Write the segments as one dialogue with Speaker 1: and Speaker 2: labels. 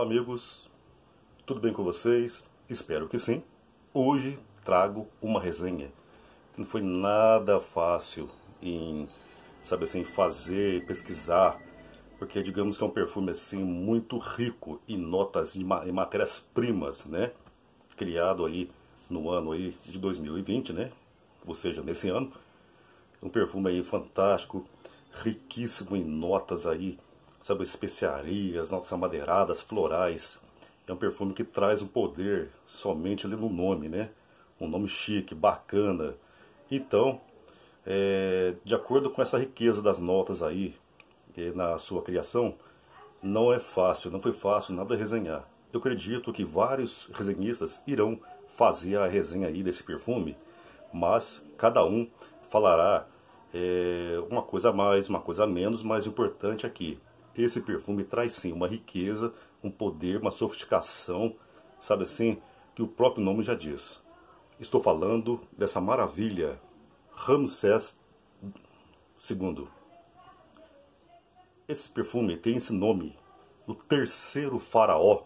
Speaker 1: Olá, amigos. Tudo bem com vocês? Espero que sim. Hoje trago uma resenha. Não foi nada fácil em, sabe assim, fazer, pesquisar, porque digamos que é um perfume assim muito rico em notas e matérias-primas, né? Criado aí no ano aí de 2020, né? Ou seja, nesse ano. Um perfume aí fantástico, riquíssimo em notas aí sabe, especiarias, notas amadeiradas, florais. É um perfume que traz o poder somente ali no nome, né? Um nome chique, bacana. Então, é, de acordo com essa riqueza das notas aí é, na sua criação, não é fácil, não foi fácil nada resenhar. Eu acredito que vários resenhistas irão fazer a resenha aí desse perfume, mas cada um falará é, uma coisa a mais, uma coisa a menos, mas o importante é que esse perfume traz sim uma riqueza, um poder, uma sofisticação, sabe assim, que o próprio nome já diz. Estou falando dessa maravilha Ramsés II. Esse perfume tem esse nome do terceiro faraó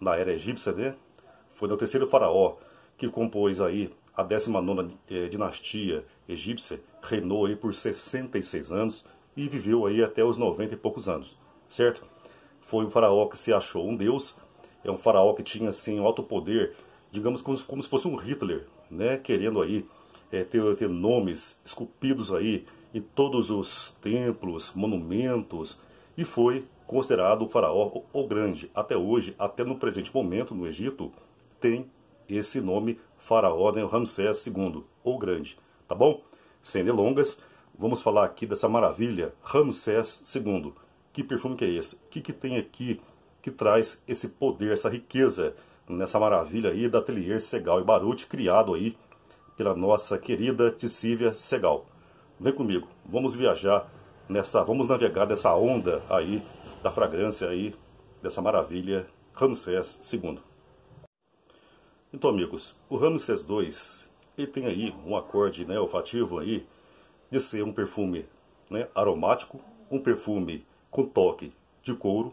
Speaker 1: na era egípcia, né? Foi do terceiro faraó que compôs aí a 19 eh, dinastia egípcia, reinou aí por 66 anos, e viveu aí até os 90 e poucos anos, certo? Foi um faraó que se achou um deus, é um faraó que tinha assim alto poder, digamos como, como se fosse um Hitler, né? Querendo aí é, ter, ter nomes esculpidos aí em todos os templos, monumentos, e foi considerado o faraó o grande. Até hoje, até no presente momento no Egito, tem esse nome faraó né, Ramsés II, ou grande, tá bom? Sem delongas, vamos falar aqui dessa maravilha, Ramsés II. Que perfume que é esse? O que, que tem aqui que traz esse poder, essa riqueza, nessa maravilha aí da Atelier Segal e Baruti, criado aí pela nossa querida Tissívia Segal. Vem comigo, vamos viajar nessa, vamos navegar nessa onda aí da fragrância aí dessa maravilha Ramsés II. Então, amigos, o Ramsés II, ele tem aí um acorde né, olfativo aí de ser um perfume né, aromático, um perfume com toque de couro,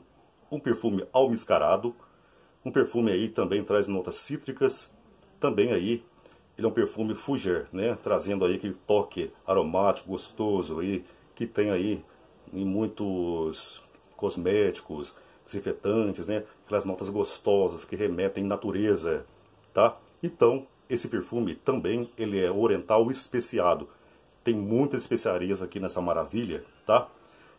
Speaker 1: um perfume almiscarado, um perfume aí também traz notas cítricas, também aí ele é um perfume fugir, né, trazendo aí aquele toque aromático, gostoso aí, que tem aí em muitos cosméticos, desinfetantes, né, aquelas notas gostosas que remetem à natureza, tá? Então, esse perfume também ele é oriental especiado, tem muitas especiarias aqui nessa maravilha, tá?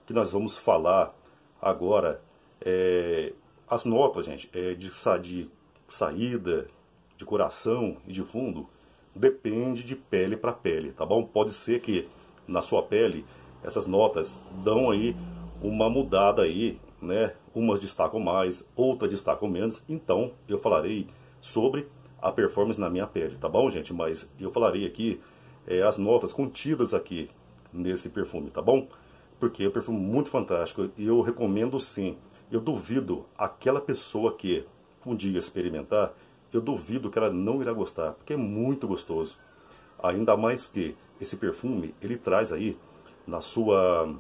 Speaker 1: Que nós vamos falar agora é, as notas, gente, é, de, de saída, de coração e de fundo, depende de pele para pele, tá bom? Pode ser que na sua pele essas notas dão aí uma mudada aí, né? Umas destacam mais, outras destacam menos. Então, eu falarei sobre a performance na minha pele, tá bom, gente? Mas eu falarei aqui é, as notas contidas aqui nesse perfume, tá bom? Porque é um perfume muito fantástico e eu recomendo sim. Eu duvido aquela pessoa que um dia experimentar, eu duvido que ela não irá gostar, porque é muito gostoso. Ainda mais que esse perfume, ele traz aí na sua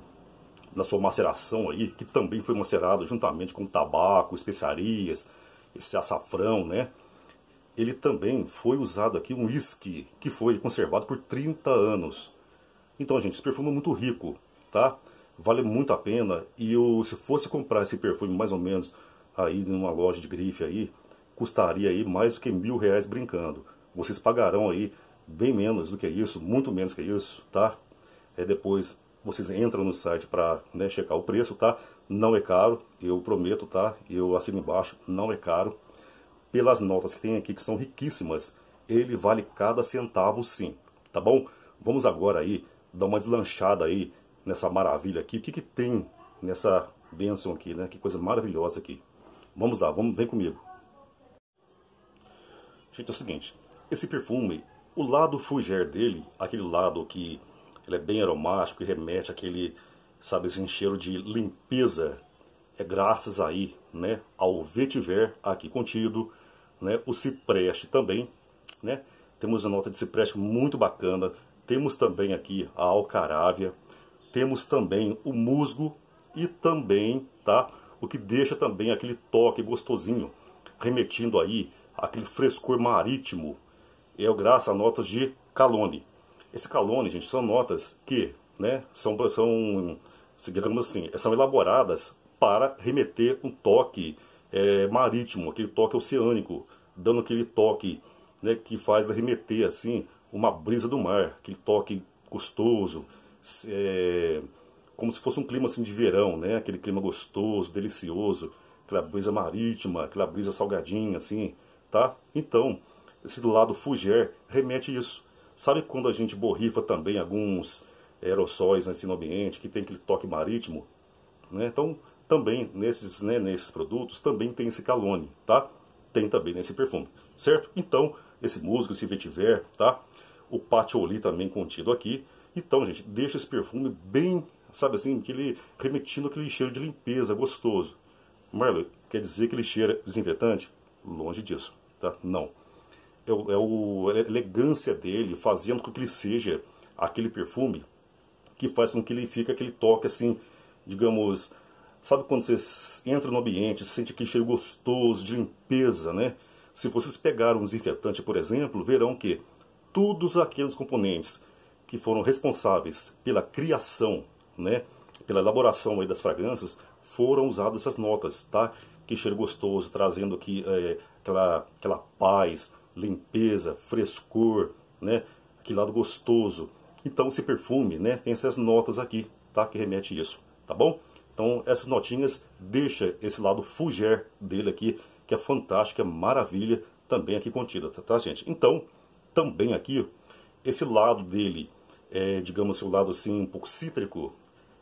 Speaker 1: na sua maceração aí, que também foi macerado juntamente com tabaco, especiarias, esse açafrão, né? ele também foi usado aqui um whisky que foi conservado por 30 anos. Então, gente, esse perfume é muito rico, tá? Vale muito a pena. E eu, se fosse comprar esse perfume mais ou menos aí numa loja de grife aí, custaria aí mais do que mil reais brincando. Vocês pagarão aí bem menos do que isso, muito menos que isso, tá? É depois vocês entram no site para né, checar o preço, tá? Não é caro, eu prometo, tá? Eu assino embaixo, não é caro pelas notas que tem aqui, que são riquíssimas, ele vale cada centavo sim, tá bom? Vamos agora aí dar uma deslanchada aí nessa maravilha aqui. O que, que tem nessa bênção aqui, né? Que coisa maravilhosa aqui. Vamos lá, vamos, vem comigo. Gente, é o seguinte, esse perfume, o lado fugir dele, aquele lado que ele é bem aromático e remete àquele, sabe, esse assim, cheiro de limpeza, é graças aí, né, ao vetiver aqui contido, né? O cipreste também, né? Temos a nota de cipreste muito bacana. Temos também aqui a alcarávia. Temos também o musgo e também, tá? O que deixa também aquele toque gostosinho, remetindo aí aquele frescor marítimo. É graça a notas de calone. Esse calone, gente, são notas que, né, são, são digamos assim, são elaboradas para remeter um toque é, marítimo, aquele toque oceânico, dando aquele toque né, que faz remeter assim uma brisa do mar, aquele toque gostoso, é, como se fosse um clima assim de verão, né? Aquele clima gostoso, delicioso, aquela brisa marítima, aquela brisa salgadinha, assim, tá? Então, esse lado fugir remete isso. Sabe quando a gente borrifa também alguns aerossóis nesse né, ambiente, que tem aquele toque marítimo? Né? Então, também nesses, né, nesses produtos também tem esse calone, tá? Tem também nesse perfume, certo? Então, esse musgo, esse vetiver, tá? O patchouli também contido aqui. Então, gente, deixa esse perfume bem, sabe assim, que ele remetindo aquele cheiro de limpeza gostoso. Marlon, quer dizer que ele cheira desinfetante? Longe disso, tá? Não. É, o, é o, é a elegância dele fazendo com que ele seja aquele perfume que faz com que ele fique aquele toque assim, digamos, Sabe quando você entra no ambiente, sente aquele cheiro gostoso de limpeza, né? Se vocês pegaram um desinfetante, por exemplo, verão que todos aqueles componentes que foram responsáveis pela criação, né, pela elaboração aí das fragrâncias, foram usadas essas notas, tá? Que cheiro gostoso, trazendo aqui é, aquela, aquela paz, limpeza, frescor, né? Que lado gostoso. Então esse perfume, né, tem essas notas aqui, tá? Que remete a isso, tá bom? Então essas notinhas deixa esse lado fugir dele aqui, que é fantástica, é maravilha, também aqui contida, tá, tá, gente? Então, também aqui, esse lado dele, é, digamos assim, o lado assim um pouco cítrico,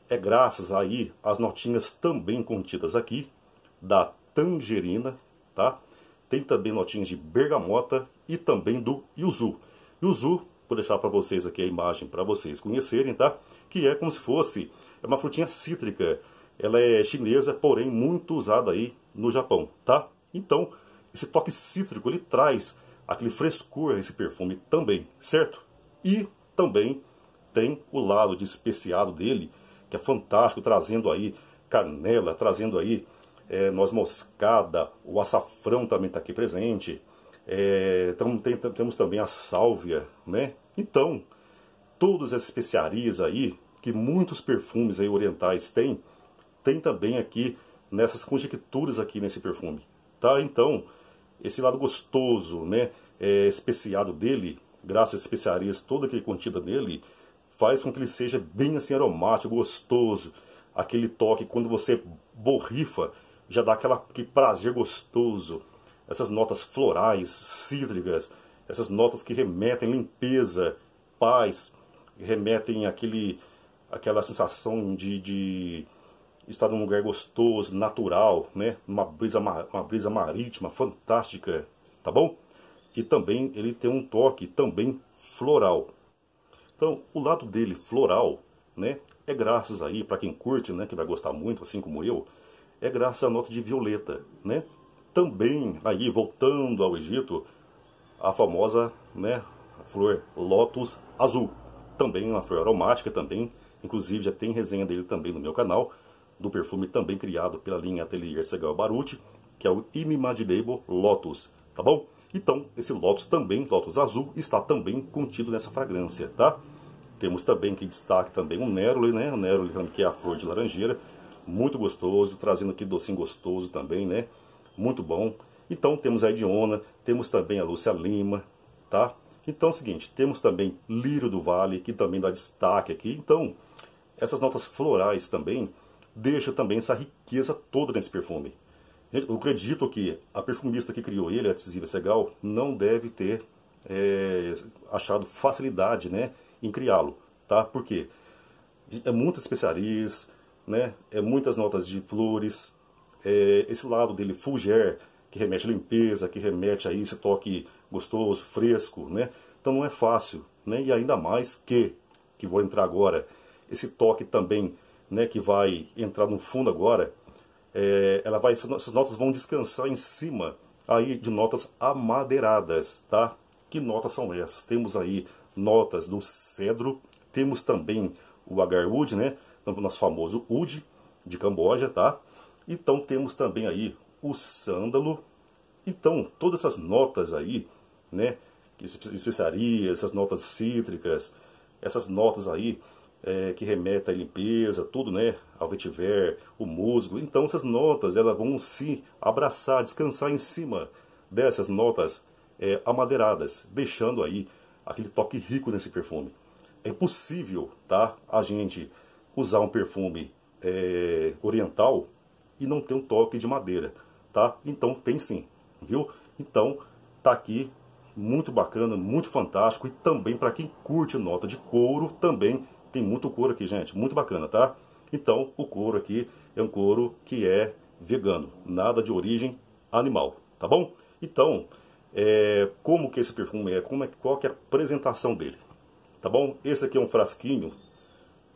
Speaker 1: é graças aí às notinhas também contidas aqui, da tangerina, tá? Tem também notinhas de bergamota e também do yuzu. Yuzu, vou deixar para vocês aqui a imagem para vocês conhecerem, tá? Que é como se fosse é uma frutinha cítrica, ela é chinesa, porém muito usada aí no Japão, tá? Então, esse toque cítrico, ele traz aquele frescor a esse perfume também, certo? E também tem o lado de especiado dele, que é fantástico, trazendo aí canela, trazendo aí é, noz moscada, o açafrão também está aqui presente. É, tem, temos também a sálvia, né? Então, todas as especiarias aí, que muitos perfumes aí orientais têm, tem também aqui nessas conjecturas aqui nesse perfume, tá? Então, esse lado gostoso, né, é, especiado dele, graças às especiarias toda que contida nele, faz com que ele seja bem assim aromático, gostoso, aquele toque quando você borrifa, já dá aquela, aquele prazer gostoso, essas notas florais, cítricas, essas notas que remetem limpeza, paz, remetem aquele, aquela sensação de, de estar num lugar gostoso, natural, né? Uma brisa, uma brisa marítima fantástica, tá bom? E também ele tem um toque também floral. Então, o lado dele floral, né? É graças aí para quem curte, né, que vai gostar muito, assim como eu, é graças à nota de violeta, né? Também aí voltando ao Egito, a famosa, né, flor lótus azul, também uma flor aromática também, inclusive já tem resenha dele também no meu canal do perfume também criado pela linha Atelier Segal Baruti, que é o Inimaginable Lotus, tá bom? Então, esse Lotus também, Lotus azul, está também contido nessa fragrância, tá? Temos também que destaque também o Neroli, né? O Neroli que é a flor de laranjeira, muito gostoso, trazendo aqui docinho gostoso também, né? Muito bom. Então, temos a Ediona, temos também a Lúcia Lima, tá? Então, é o seguinte, temos também Lírio do Vale, que também dá destaque aqui. Então, essas notas florais também deixa também essa riqueza toda nesse perfume. Eu acredito que a perfumista que criou ele, a Tzivia Segal, não deve ter é, achado facilidade né, em criá-lo, tá? Por quê? É muitas especiarias, né, é muitas notas de flores, é, esse lado dele fougère, que remete à limpeza, que remete a esse toque gostoso, fresco, né? Então não é fácil, né? E ainda mais que, que vou entrar agora, esse toque também né, que vai entrar no fundo agora, é, ela vai, essas notas vão descansar em cima aí de notas amadeiradas, tá? Que notas são essas? Temos aí notas do cedro, temos também o agarwood, né? O nosso famoso wood de Camboja, tá? Então temos também aí o sândalo. Então, todas essas notas aí, né? Especiarias, essas notas cítricas, essas notas aí é, que remeta à limpeza, tudo, né? Ao vetiver, o musgo. Então essas notas elas vão se abraçar, descansar em cima dessas notas é, amadeiradas, deixando aí aquele toque rico nesse perfume. É impossível, tá? A gente usar um perfume é, oriental e não ter um toque de madeira, tá? Então tem sim, viu? Então tá aqui muito bacana, muito fantástico e também para quem curte nota de couro também tem muito couro aqui, gente, muito bacana, tá? Então, o couro aqui é um couro que é vegano, nada de origem animal, tá bom? Então, é, como que esse perfume é, como é, qual que é a apresentação dele, tá bom? Esse aqui é um frasquinho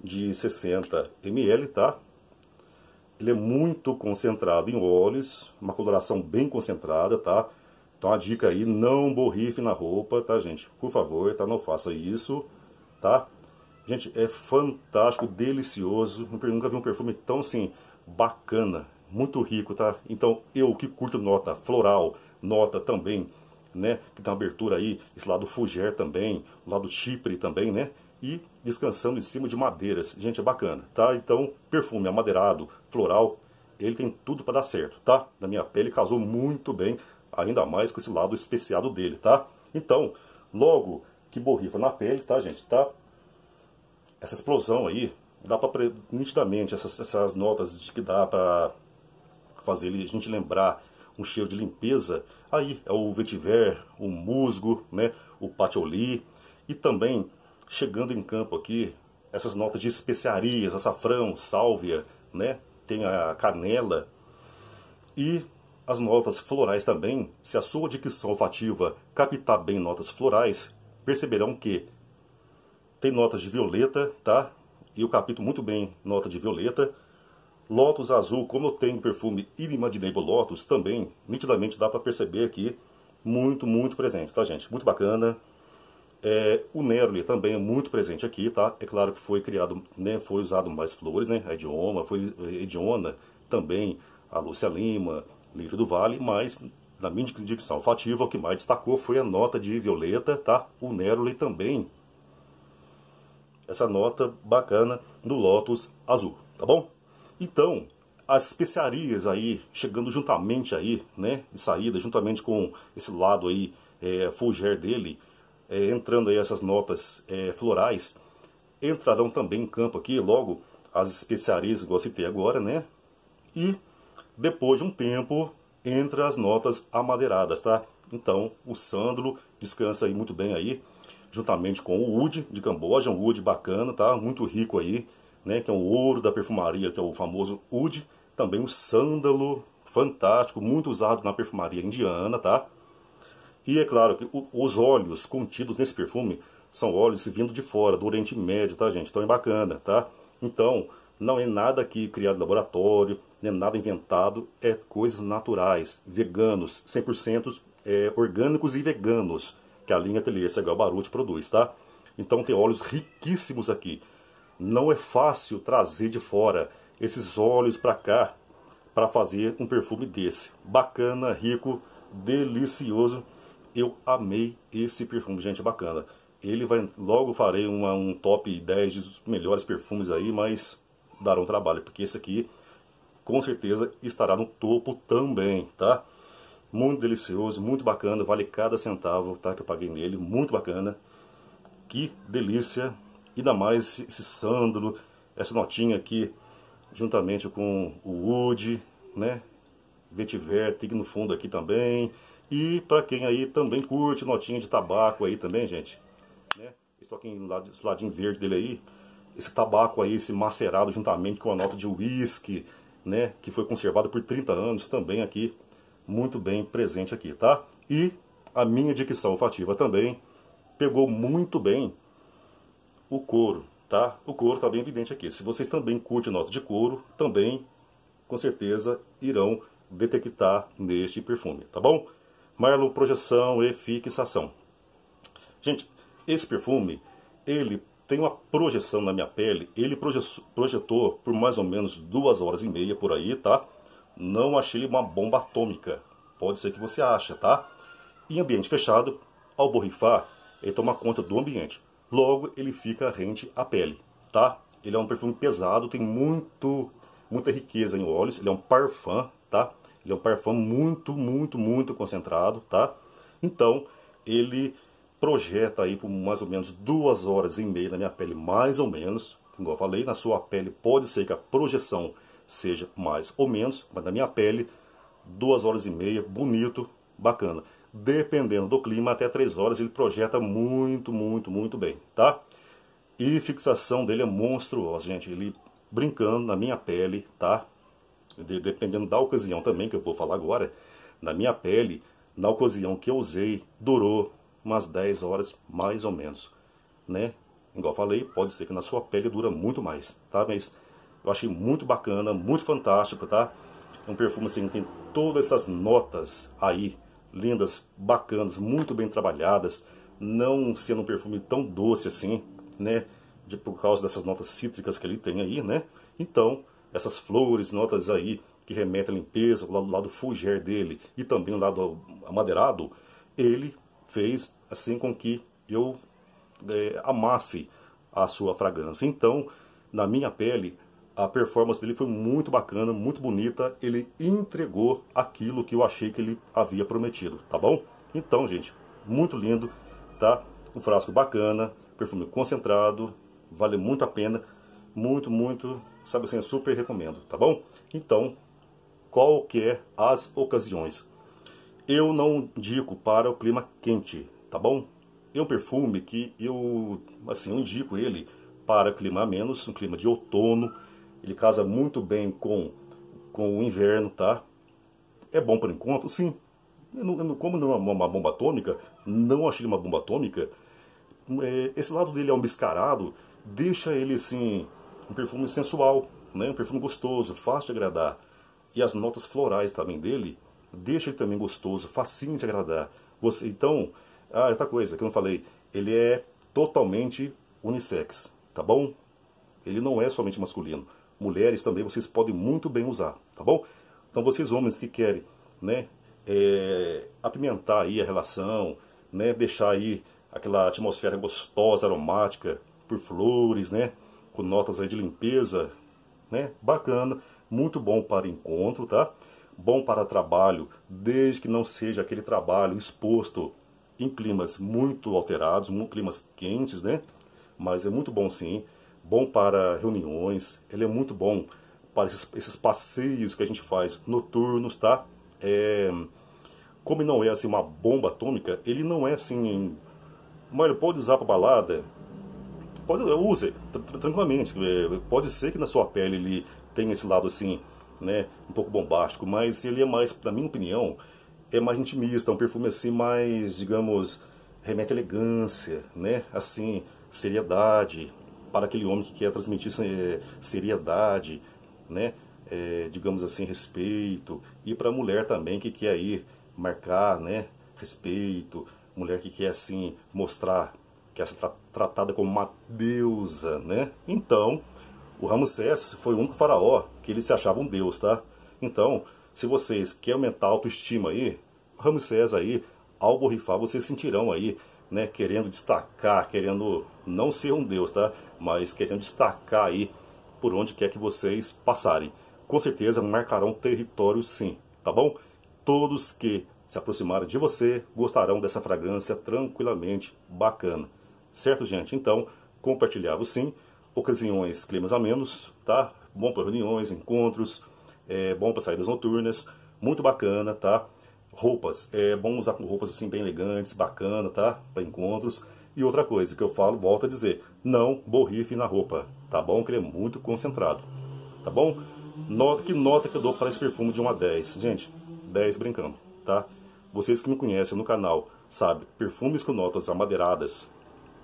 Speaker 1: de 60 ml, tá? Ele é muito concentrado em óleos, uma coloração bem concentrada, tá? Então a dica aí, não borrife na roupa, tá gente? Por favor, tá? Não faça isso, tá? Gente, é fantástico, delicioso. Nunca vi um perfume tão assim bacana, muito rico, tá? Então eu que curto nota floral, nota também, né? Que tem uma abertura aí, esse lado Fougère também, o lado Chipre também, né? E descansando em cima de madeiras. Gente, é bacana, tá? Então, perfume amadeirado, floral, ele tem tudo para dar certo, tá? Na minha pele casou muito bem, ainda mais com esse lado especiado dele, tá? Então, logo que borrifa na pele, tá, gente? Tá essa explosão aí, dá para nitidamente essas, essas notas de que dá para fazer ele a gente lembrar um cheiro de limpeza. Aí é o vetiver, o musgo, né, o patchouli e também chegando em campo aqui essas notas de especiarias, açafrão, sálvia, né, tem a canela e as notas florais também. Se a sua dicção olfativa captar bem notas florais, perceberão que tem notas de violeta, tá? E eu capito muito bem nota de violeta. Lotus azul, como eu tenho perfume de Nebo Lotus, também nitidamente dá para perceber aqui, muito, muito presente, tá gente? Muito bacana. É, o neroli também é muito presente aqui, tá? É claro que foi criado, né, foi usado mais flores, né? A idioma, foi eh, Ediona, também a Lúcia Lima, Lírio do Vale, mas na minha dicção olfativa, o que mais destacou foi a nota de violeta, tá? O Neroli também essa nota bacana do Lotus Azul, tá bom? Então, as especiarias aí, chegando juntamente aí, né, de saída, juntamente com esse lado aí, é, fougère dele, é, entrando aí essas notas é, florais, entrarão também em campo aqui, logo, as especiarias, que você citei agora, né, e depois de um tempo, entra as notas amadeiradas, tá? Então, o sândalo descansa aí muito bem aí, juntamente com o Wood de Camboja, um Wood bacana, tá? Muito rico aí, né? Que é o ouro da perfumaria, que é o famoso Wood. Também o sândalo, fantástico, muito usado na perfumaria indiana, tá? E é claro que os óleos contidos nesse perfume são óleos vindo de fora, do Oriente Médio, tá, gente? Então é bacana, tá? Então, não é nada aqui criado em laboratório, não é nada inventado, é coisas naturais, veganos, 100% é, orgânicos e veganos que a linha Atelier Segal produz, tá? Então tem óleos riquíssimos aqui. Não é fácil trazer de fora esses óleos para cá para fazer um perfume desse. Bacana, rico, delicioso. Eu amei esse perfume, gente, é bacana. Ele vai logo farei uma, um top 10 dos melhores perfumes aí, mas dará um trabalho, porque esse aqui com certeza estará no topo também, tá? muito delicioso, muito bacana, vale cada centavo tá, que eu paguei nele, muito bacana. Que delícia! Ainda mais esse, esse sândalo, essa notinha aqui, juntamente com o wood, né? Vetiver, tem no fundo aqui também. E para quem aí também curte notinha de tabaco aí também, gente. Né? Esse toquinho, esse ladinho verde dele aí, esse tabaco aí, esse macerado juntamente com a nota de uísque, né? Que foi conservado por 30 anos também aqui muito bem presente aqui, tá? E a minha dicção olfativa também pegou muito bem o couro, tá? O couro está bem evidente aqui. Se vocês também curtem nota de couro, também, com certeza, irão detectar neste perfume, tá bom? Marlon, projeção e fixação. Gente, esse perfume, ele tem uma projeção na minha pele, ele projetou por mais ou menos duas horas e meia por aí, tá? Não achei uma bomba atômica. Pode ser que você ache, tá? Em ambiente fechado, ao borrifar, ele toma conta do ambiente. Logo, ele fica rente à pele, tá? Ele é um perfume pesado, tem muito, muita riqueza em óleos. Ele é um parfum, tá? Ele é um parfum muito, muito, muito concentrado, tá? Então, ele projeta aí por mais ou menos duas horas e meia na minha pele, mais ou menos. Como eu falei, na sua pele pode ser que a projeção seja mais ou menos, mas na minha pele, duas horas e meia, bonito, bacana. Dependendo do clima, até três horas ele projeta muito, muito, muito bem, tá? E fixação dele é monstruosa, gente. Ele brincando na minha pele, tá? De, dependendo da ocasião também, que eu vou falar agora. Na minha pele, na ocasião que eu usei, durou umas 10 horas, mais ou menos, né? Igual falei, pode ser que na sua pele dura muito mais, tá? Mas eu achei muito bacana, muito fantástico, tá? É um perfume assim que tem todas essas notas aí, lindas, bacanas, muito bem trabalhadas, não sendo um perfume tão doce assim, né? De, por causa dessas notas cítricas que ele tem aí, né? Então, essas flores, notas aí que remetem à limpeza, o lado, lado fougère dele e também o lado amadeirado, ele fez assim com que eu é, amasse a sua fragrância. Então, na minha pele, a performance dele foi muito bacana, muito bonita. Ele entregou aquilo que eu achei que ele havia prometido, tá bom? Então, gente, muito lindo, tá? Um frasco bacana, perfume concentrado, vale muito a pena. Muito, muito, sabe assim, super recomendo, tá bom? Então, qualquer é as ocasiões. Eu não indico para o clima quente, tá bom? É um perfume que eu, assim, eu indico ele para clima menos, um clima de outono, ele casa muito bem com, com o inverno, tá? É bom por enquanto? Sim. Eu não, como não é uma, uma, bomba atômica, não achei uma bomba atômica, é, esse lado dele é um biscarado, deixa ele assim, um perfume sensual, né? um perfume gostoso, fácil de agradar. E as notas florais também dele, deixa ele também gostoso, facinho de agradar. Você, então, ah, é outra coisa que eu não falei, ele é totalmente unissex, tá bom? Ele não é somente masculino mulheres também vocês podem muito bem usar, tá bom? Então vocês homens que querem, né, é, apimentar aí a relação, né, deixar aí aquela atmosfera gostosa, aromática, por flores, né, com notas aí de limpeza, né, bacana, muito bom para encontro, tá? Bom para trabalho, desde que não seja aquele trabalho exposto em climas muito alterados, climas quentes, né? Mas é muito bom sim bom para reuniões, ele é muito bom para esses, esses passeios que a gente faz noturnos, tá? É, como não é assim uma bomba atômica, ele não é assim. Mas pode usar para balada, pode use tranquilamente. Pode ser que na sua pele ele tenha esse lado assim, né, um pouco bombástico, mas ele é mais, na minha opinião, é mais intimista, é um perfume assim mais, digamos, remete à elegância, né, assim, seriedade, para aquele homem que quer transmitir é, seriedade, né? É, digamos assim, respeito, e para a mulher também que quer aí marcar, né, respeito, mulher que quer assim mostrar que é tra tratada como uma deusa, né? Então, o Ramsés foi o único faraó que ele se achava um deus, tá? Então, se vocês querem aumentar a autoestima aí, Ramsés aí, ao borrifar, vocês sentirão aí né, querendo destacar, querendo não ser um deus, tá? Mas querendo destacar aí por onde quer que vocês passarem. Com certeza marcarão território sim, tá bom? Todos que se aproximarem de você gostarão dessa fragrância tranquilamente bacana. Certo, gente? Então, compartilhava sim. Ocasiões, climas a menos, tá? Bom para reuniões, encontros, é bom para saídas noturnas, muito bacana, tá? Roupas, é bom usar com roupas assim bem elegantes, bacana, tá? Para encontros. E outra coisa que eu falo, volto a dizer, não borrife na roupa, tá bom? Que ele é muito concentrado, tá bom? Nota, que nota que eu dou para esse perfume de 1 a 10? Gente, 10 brincando, tá? Vocês que me conhecem no canal, sabe, perfumes com notas amadeiradas,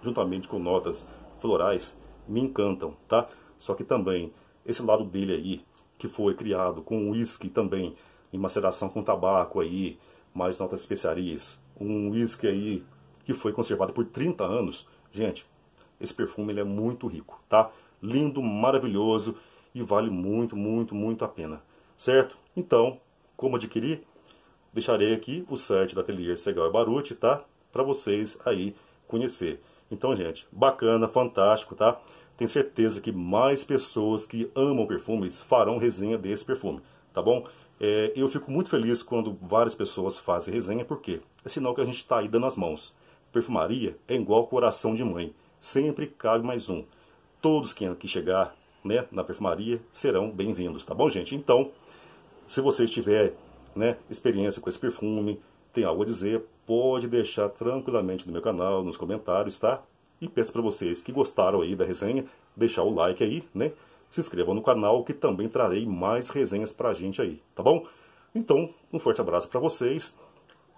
Speaker 1: juntamente com notas florais, me encantam, tá? Só que também, esse lado dele aí, que foi criado com uísque também, em maceração com tabaco aí, mais notas especiarias, um whisky aí que foi conservado por 30 anos. Gente, esse perfume ele é muito rico, tá? Lindo, maravilhoso e vale muito, muito, muito a pena, certo? Então, como adquirir? Deixarei aqui o site da Atelier Segal e Baruti, tá? Para vocês aí conhecer. Então, gente, bacana, fantástico, tá? Tenho certeza que mais pessoas que amam perfumes farão resenha desse perfume, tá bom? É, eu fico muito feliz quando várias pessoas fazem resenha, porque é sinal que a gente está aí dando as mãos. Perfumaria é igual coração de mãe, sempre cabe mais um. Todos que, que chegar né, na perfumaria serão bem-vindos, tá bom, gente? Então, se você tiver né, experiência com esse perfume, tem algo a dizer, pode deixar tranquilamente no meu canal, nos comentários, tá? E peço para vocês que gostaram aí da resenha, deixar o like aí, né? se inscrevam no canal que também trarei mais resenhas pra gente aí, tá bom? Então, um forte abraço para vocês.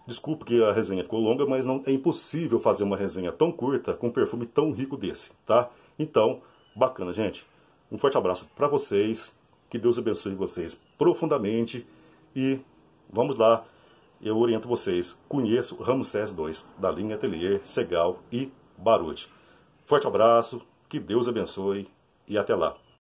Speaker 1: Desculpe que a resenha ficou longa, mas não é impossível fazer uma resenha tão curta com um perfume tão rico desse, tá? Então, bacana, gente. Um forte abraço para vocês. Que Deus abençoe vocês profundamente e vamos lá. Eu oriento vocês. Conheço Ramsés 2 da linha Atelier, Segal e Barute. Forte abraço, que Deus abençoe e até lá.